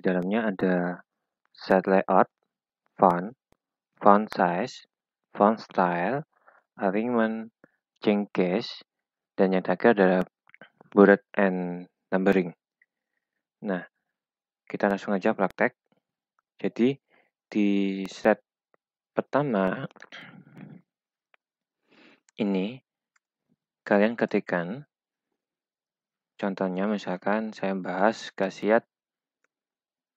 di dalamnya ada set layout, font, font size, font style, arrangement, change case, dan yang terakhir adalah bullet and numbering. Nah, kita langsung aja praktek. Jadi, di set pertama ini, kalian ketikkan, contohnya misalkan saya bahas khasiat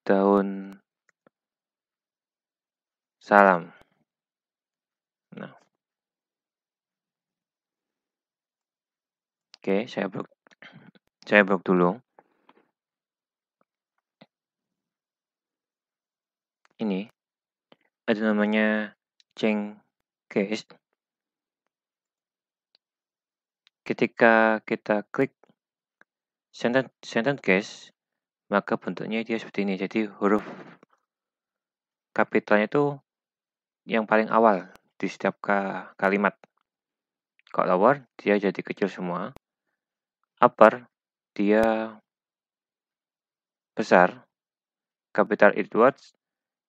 daun salam. Nah. Oke, saya blok saya blok dulu. Ini ada namanya ceng Case. Ketika kita klik sentence, sentence case, maka bentuknya dia seperti ini. Jadi huruf kapitalnya itu yang paling awal di setiap kalimat. Kalau lower, dia jadi kecil semua. Upper, dia besar. kapital edwards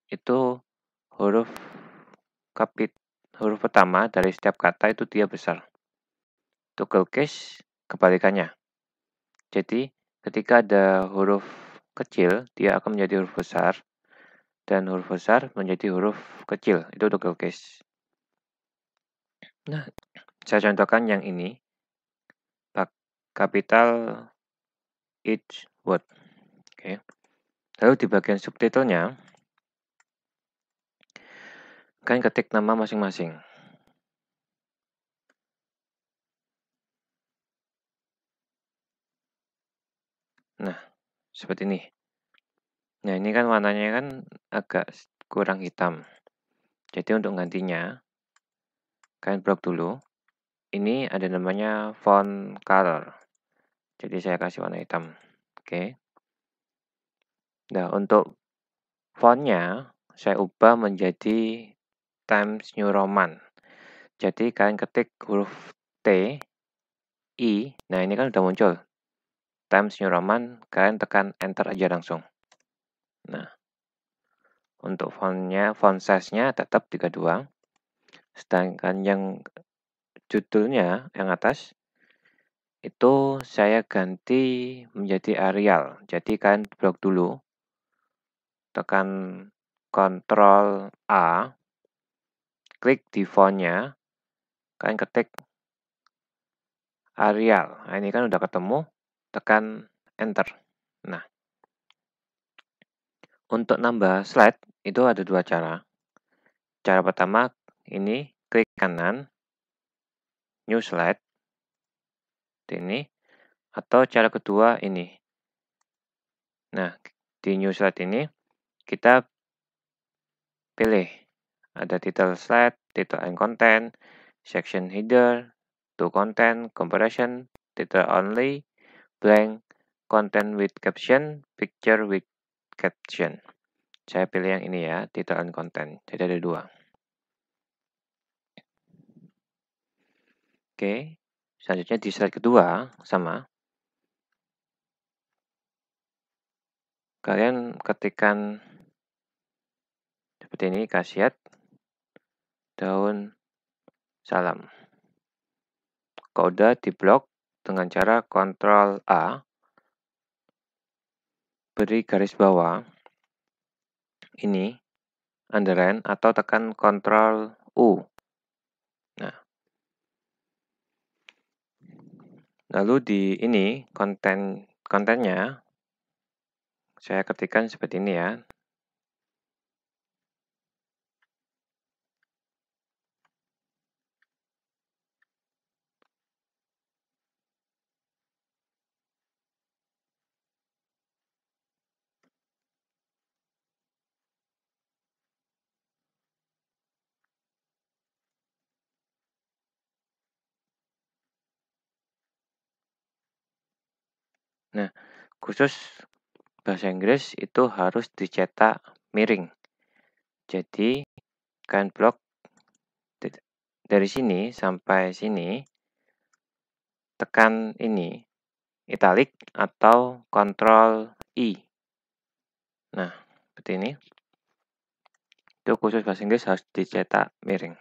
itu huruf kapit huruf pertama dari setiap kata itu dia besar. Toggle case kebalikannya. Jadi ketika ada huruf kecil, dia akan menjadi huruf besar. Dan huruf besar menjadi huruf kecil. Itu double case. Nah, saya contohkan yang ini. Capital each word. Okay. Lalu di bagian subtitlenya, kalian ketik nama masing-masing. Nah, seperti ini. Nah ini kan warnanya kan agak kurang hitam. Jadi untuk gantinya, kalian blok dulu. Ini ada namanya font color. Jadi saya kasih warna hitam. Oke. Nah untuk fontnya, saya ubah menjadi Times New Roman. Jadi kalian ketik huruf T, I. Nah ini kan sudah muncul. Times New Roman, kalian tekan Enter aja langsung. Nah, untuk fontnya, font size-nya tetap 32. Sedangkan yang judulnya yang atas itu saya ganti menjadi Arial. Jadi kalian blok dulu. Tekan Ctrl A. Klik di fontnya. Kalian ketik Arial. Nah, ini kan udah ketemu tekan enter. Nah, untuk nambah slide itu ada dua cara. Cara pertama ini klik kanan, new slide, ini, atau cara kedua ini. Nah, di new slide ini kita pilih ada title slide, title and content, section header, to content, comparison, title only, blank content with caption, picture with caption. Saya pilih yang ini ya, title and content. Jadi ada dua. Oke, selanjutnya di slide kedua, sama. Kalian ketikkan seperti ini, khasiat, daun salam. Kode di blog dengan cara Ctrl A, beri garis bawah, ini, underline, atau tekan Ctrl U. Nah, lalu di ini konten kontennya saya ketikkan seperti ini ya Nah, khusus bahasa Inggris itu harus dicetak miring. Jadi, kain blok dari sini sampai sini, tekan ini, italic atau control I. Nah, seperti ini. Itu khusus bahasa Inggris harus dicetak miring.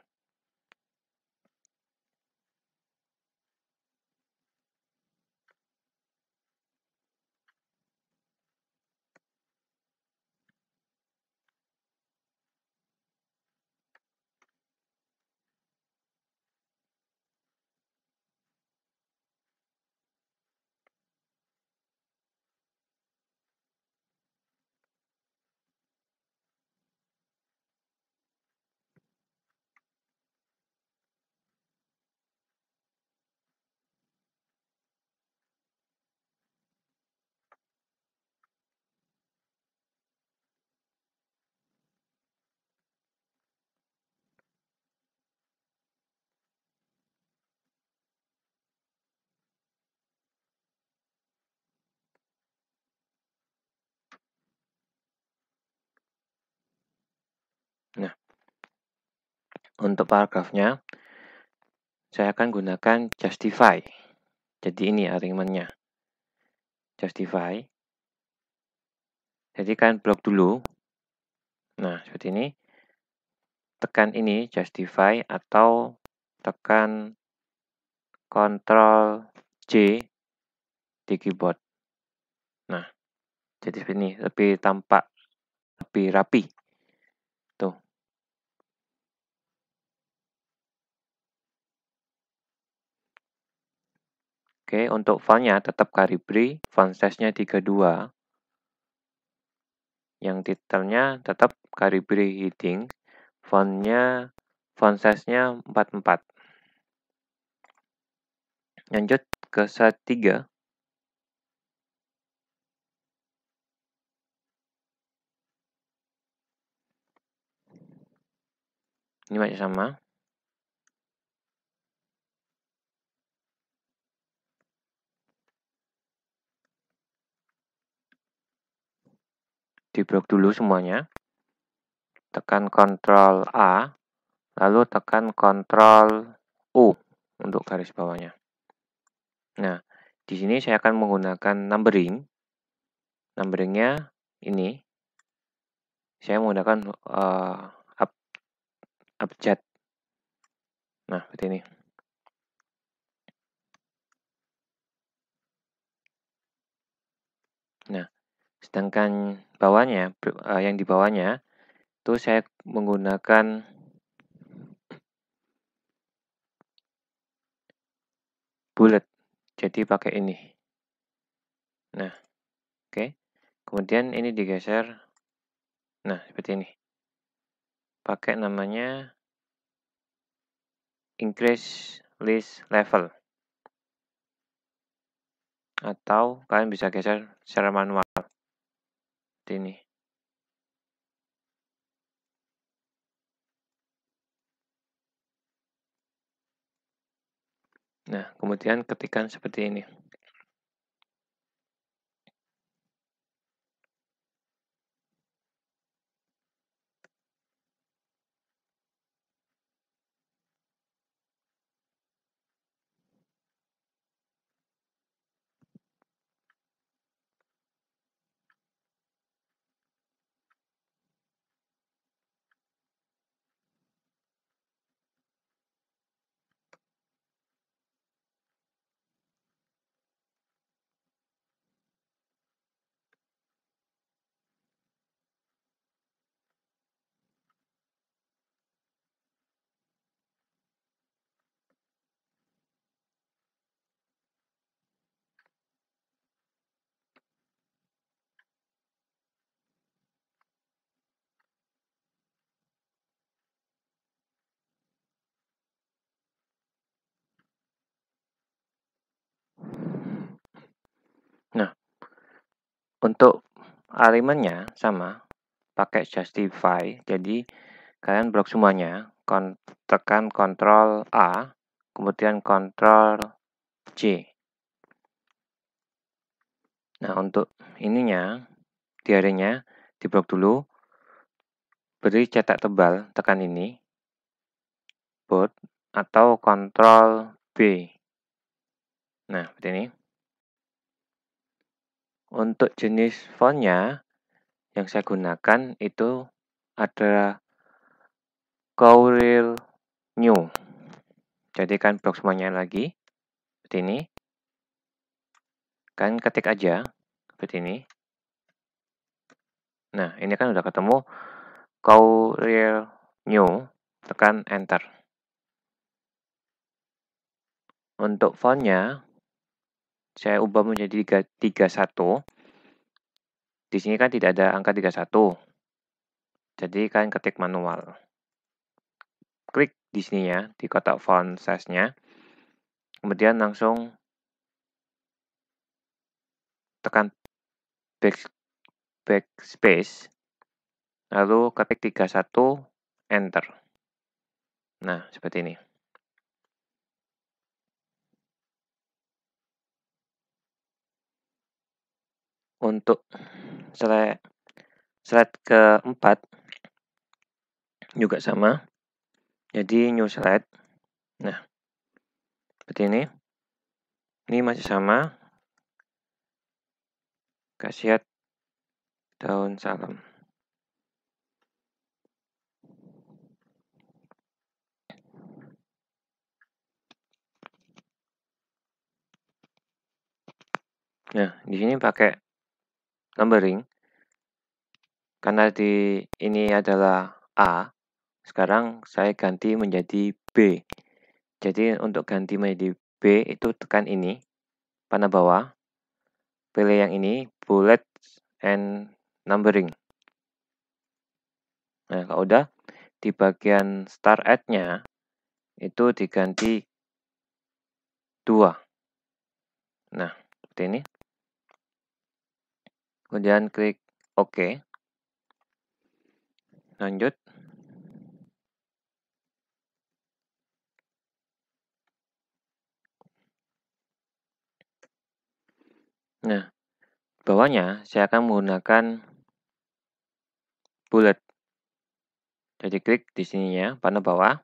Untuk paragrafnya, saya akan gunakan justify. Jadi ini arrangementnya. Justify. jadi Jadikan blok dulu. Nah, seperti ini. Tekan ini justify atau tekan Ctrl J di keyboard. Nah, jadi seperti ini, lebih tampak, lebih rapi. Oke, untuk fontnya tetap Calibri, font size-nya 32. Yang titelnya tetap Calibri Heading, fontnya font size-nya 44. Lanjut ke set 3. Ini masih sama. di blok dulu semuanya. Tekan Ctrl A, lalu tekan Ctrl U untuk garis bawahnya. Nah, di sini saya akan menggunakan numbering. Numberingnya ini. Saya menggunakan uh, ab abjad. Nah, seperti ini. Nah, sedangkan bawahnya uh, yang di bawahnya itu saya menggunakan bullet jadi pakai ini nah oke okay. kemudian ini digeser nah seperti ini pakai namanya increase list level atau kalian bisa geser secara manual ini. Nah, kemudian ketikan seperti ini. Untuk alignmentnya sama, pakai justify. Jadi kalian blok semuanya, kon tekan Ctrl A, kemudian Ctrl C. Nah, untuk ininya, diarenya diblok dulu. Beri cetak tebal, tekan ini. Bold atau Ctrl B. Nah, seperti ini. Untuk jenis fontnya yang saya gunakan itu ada Courier New. Jadikan blok semuanya lagi. Seperti ini. Kan ketik aja. Seperti ini. Nah, ini kan udah ketemu Courier New. Tekan Enter. Untuk fontnya, saya ubah menjadi 31. Di sini kan tidak ada angka 31. Jadi kalian ketik manual. Klik di sini ya, di kotak font size-nya. Kemudian langsung tekan back, backspace. Lalu ketik 31, enter. Nah, seperti ini. untuk slide, slide keempat juga sama. Jadi new slide. Nah, seperti ini. Ini masih sama. Kasihat, daun salam. Nah, di sini pakai numbering karena di ini adalah A sekarang saya ganti menjadi B jadi untuk ganti menjadi B itu tekan ini panah bawah pilih yang ini bullet and numbering nah kalau udah di bagian start at nya itu diganti dua nah seperti ini Kemudian klik OK. Lanjut. Nah, bawahnya saya akan menggunakan bullet. Jadi klik di sini ya, panel bawah.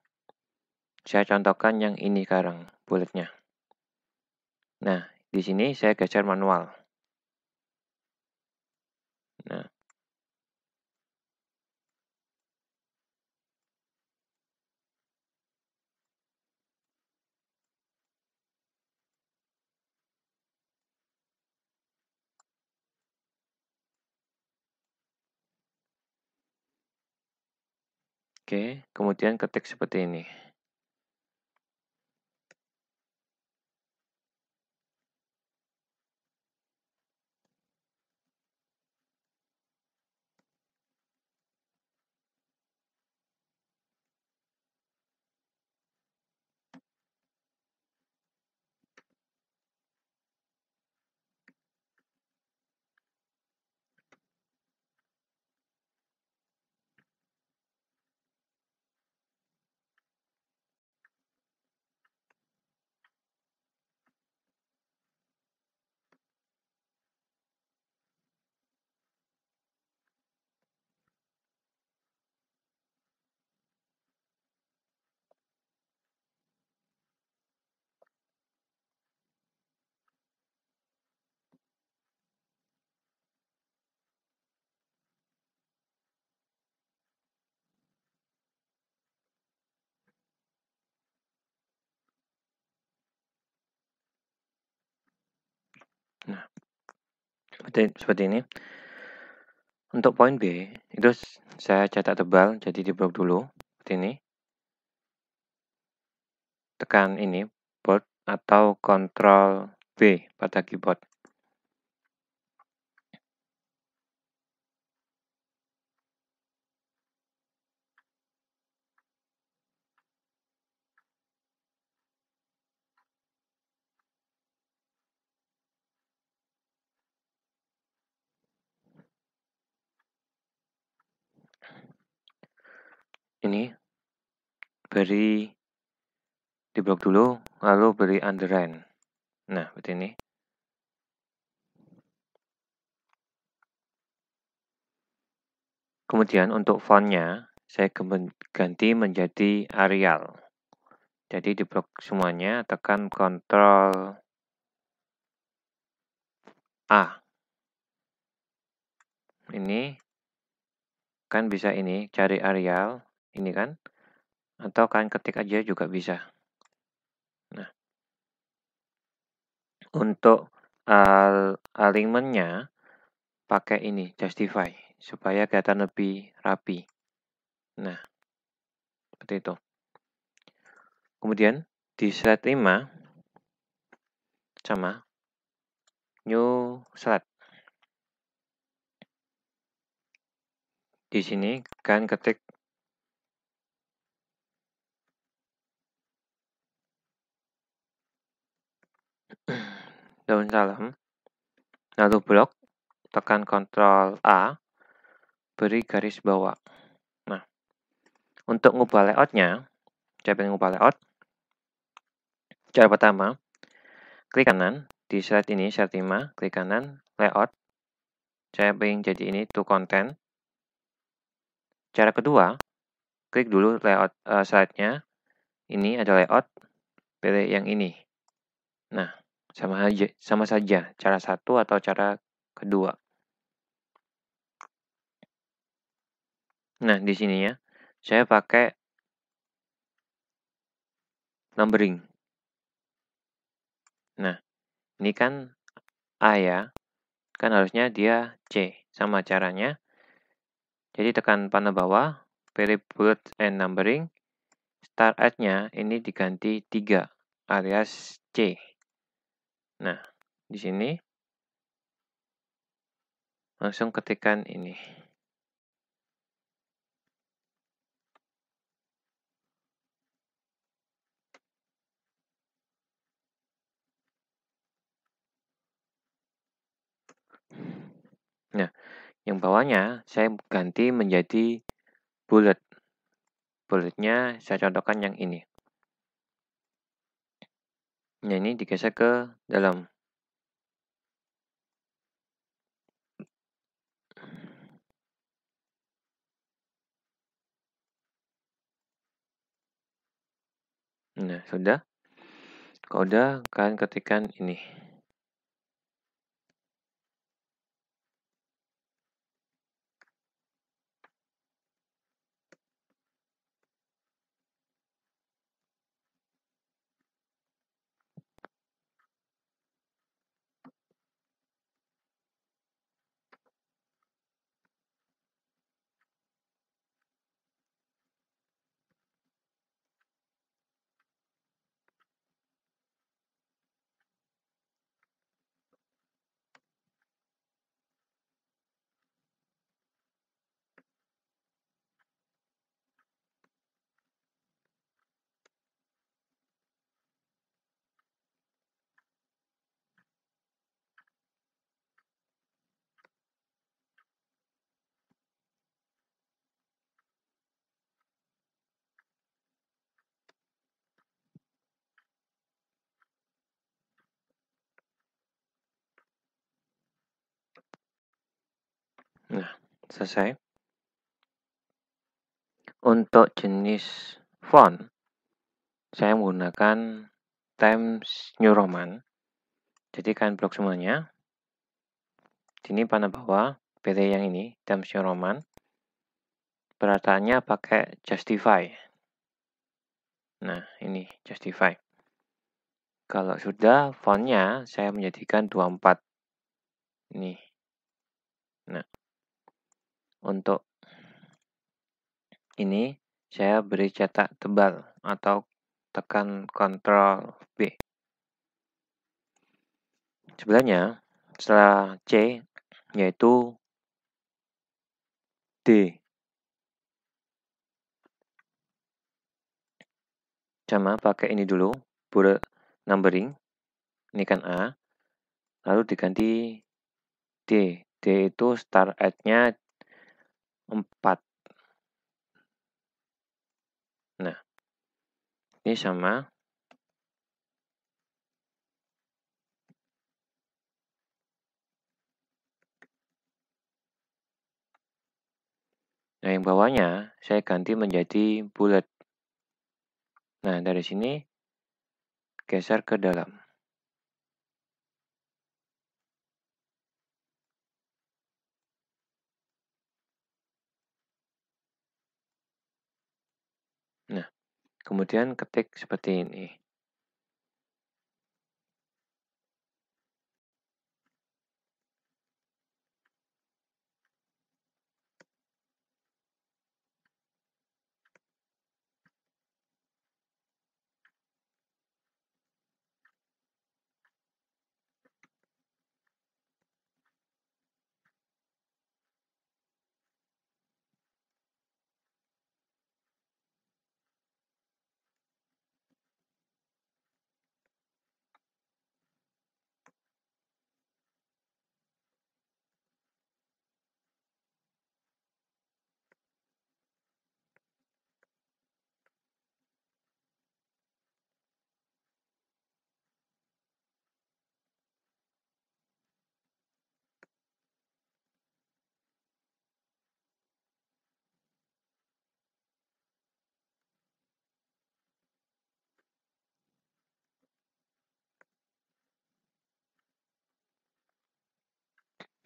Saya contohkan yang ini sekarang, bulletnya. Nah, di sini saya geser manual. Oke, kemudian ketik seperti ini. seperti seperti ini. Untuk poin B itu saya cetak tebal jadi di blok dulu seperti ini. Tekan ini bold atau kontrol B pada keyboard. ini beri di blok dulu lalu beri underline nah seperti ini kemudian untuk fontnya saya ganti menjadi Arial jadi di blok semuanya tekan Ctrl A ini kan bisa ini cari Arial ini kan atau kalian ketik aja juga bisa nah untuk uh, alignmentnya pakai ini justify supaya kelihatan lebih rapi nah seperti itu kemudian di slide 5 sama new slide di sini kalian ketik daun salam, lalu blok, tekan Ctrl A, beri garis bawah. Nah, untuk ngubah layoutnya, saya pengen ngubah layout. Cara pertama, klik kanan, di slide ini, slide 5, klik kanan, layout. Saya pengen jadi ini to content. Cara kedua, klik dulu layout uh, slide-nya. Ini ada layout, pilih yang ini. Nah, sama aja, sama saja cara satu atau cara kedua. Nah, di sini ya, saya pakai numbering. Nah, ini kan A ya, kan harusnya dia C. Sama caranya, jadi tekan panah bawah, pilih bullet and numbering, start at-nya ini diganti 3 alias C. Nah, di sini langsung ketikkan ini. Nah, yang bawahnya saya ganti menjadi bulat bulatnya saya contohkan yang ini. Nah, ini digeser ke dalam. Nah, sudah. Kalau sudah kalian ketikkan ini. selesai untuk jenis font saya menggunakan Times New Roman jadi kalian blok semuanya sini panah bawah pt yang ini Times New Roman perataannya pakai justify nah ini justify kalau sudah fontnya saya menjadikan 24 nih nah untuk ini saya beri cetak tebal atau tekan Ctrl B. Sebenarnya setelah C yaitu D. Sama pakai ini dulu, bullet numbering. Ini kan A. Lalu diganti D. D itu start at-nya 4. Nah, ini sama. Nah, yang bawahnya saya ganti menjadi bulat. Nah, dari sini geser ke dalam. kemudian ketik seperti ini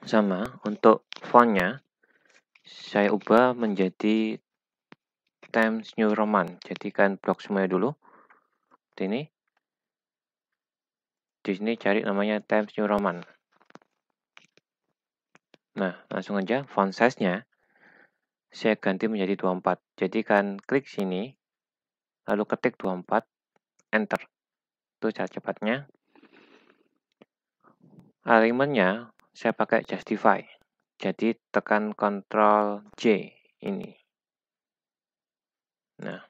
Sama, untuk fontnya saya ubah menjadi Times New Roman. Jadikan blok semuanya dulu. Seperti ini. Di sini cari namanya Times New Roman. Nah, langsung aja font size-nya saya ganti menjadi 24. Jadikan klik sini, lalu ketik 24, enter. Itu cara cepatnya. Alignmentnya saya pakai justify. Jadi tekan Ctrl J ini. Nah,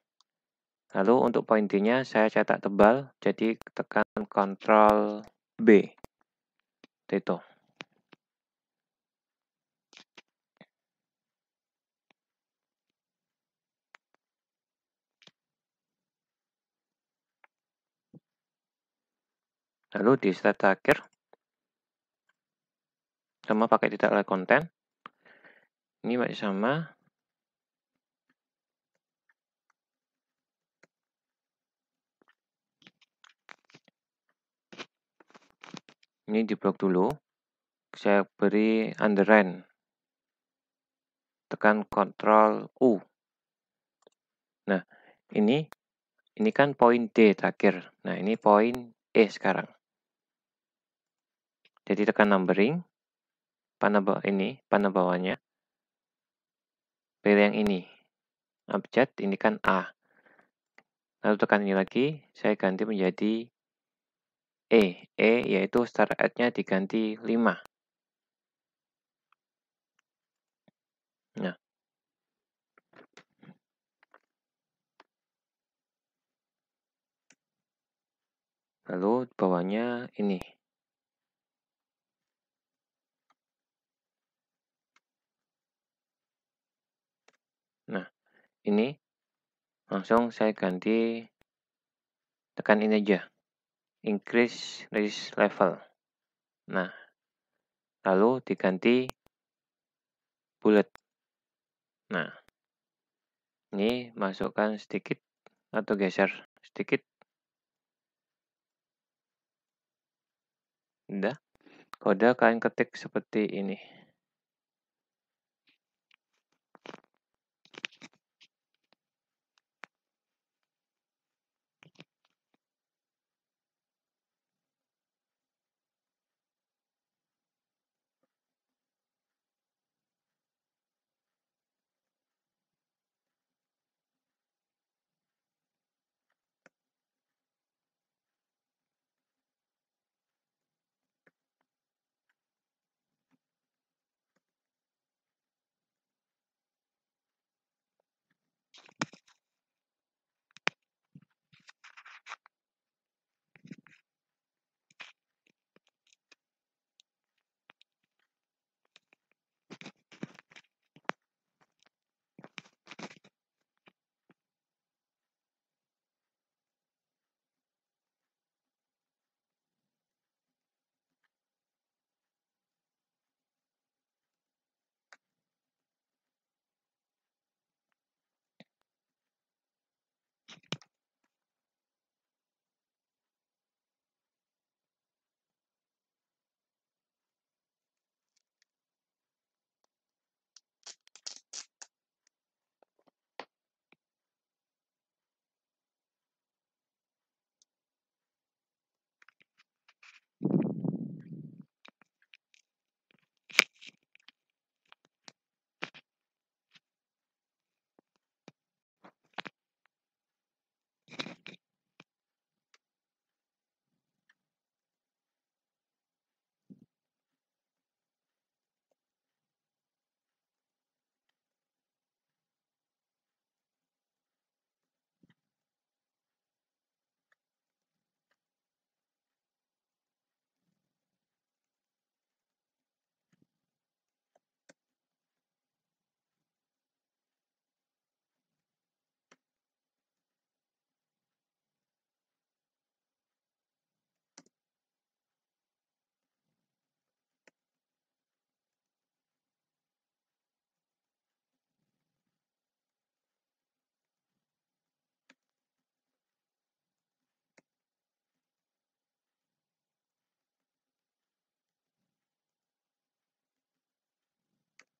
lalu untuk poin nya saya cetak tebal, jadi tekan Ctrl B. Itu. Lalu di slide terakhir, sama pakai titik alert konten ini masih sama ini di blok dulu saya beri underline tekan Ctrl U nah ini ini kan poin D terakhir nah ini poin E sekarang jadi tekan numbering bawah ini, panah bawahnya pilih yang ini. Abjad ini kan A. Lalu nah, tekan ini lagi, saya ganti menjadi E. E yaitu start add nya diganti 5. Nah. Lalu bawahnya ini. ini langsung saya ganti tekan ini aja increase risk level nah lalu diganti bullet nah ini masukkan sedikit atau geser sedikit udah kode kalian ketik seperti ini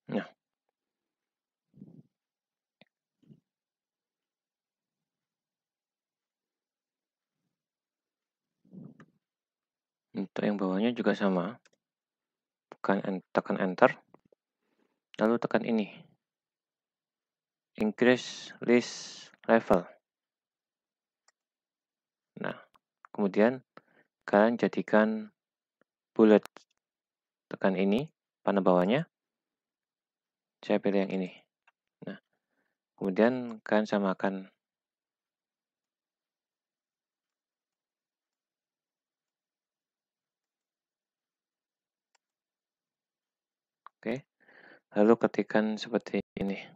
Ja. Ya. Untuk yang bawahnya juga sama. Tekan, tekan enter. Lalu tekan ini. Increase list level. Nah, kemudian kalian jadikan bullet. Tekan ini, panah bawahnya saya pilih yang ini nah kemudian kalian samakan oke lalu ketikkan seperti ini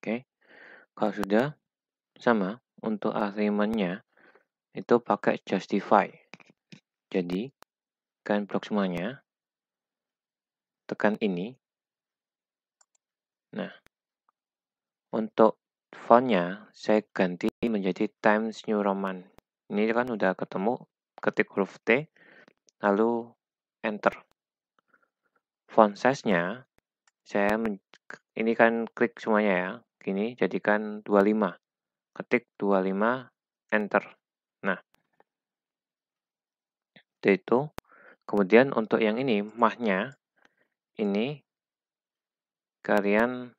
Oke. Kalau sudah sama untuk argumennya itu pakai justify. Jadi kan blok semuanya. Tekan ini. Nah, untuk fontnya saya ganti menjadi Times New Roman. Ini kan udah ketemu ketik huruf T lalu enter. Font size-nya saya ini kan klik semuanya ya gini, jadikan 25. Ketik 25, enter. Nah, itu. Kemudian untuk yang ini, mahnya, ini kalian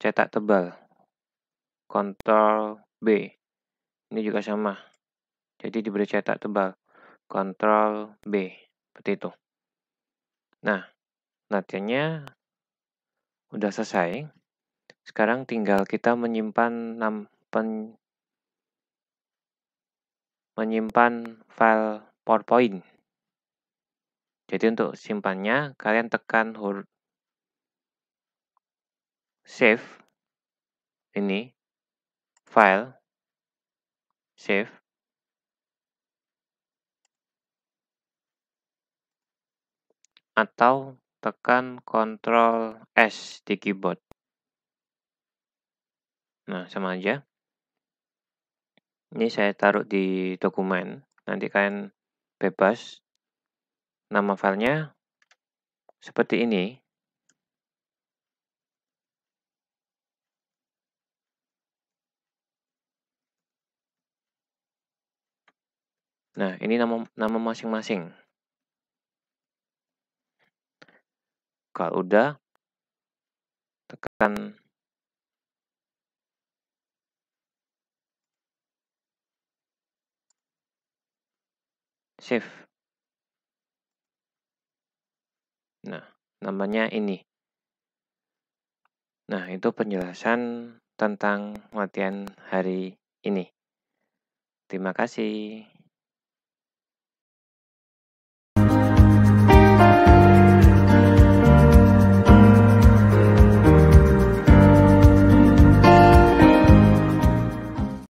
cetak tebal. Ctrl B. Ini juga sama. Jadi diberi cetak tebal. Ctrl B. Seperti itu. Nah, latihannya Udah selesai. Sekarang tinggal kita menyimpan pen, menyimpan file PowerPoint. Jadi untuk simpannya, kalian tekan huruf save ini file save atau tekan Ctrl S di keyboard. Nah, sama aja. Ini saya taruh di dokumen. Nanti kalian bebas. Nama filenya seperti ini. Nah, ini nama nama masing-masing. kalau udah tekan save. Nah, namanya ini. Nah, itu penjelasan tentang latihan hari ini. Terima kasih.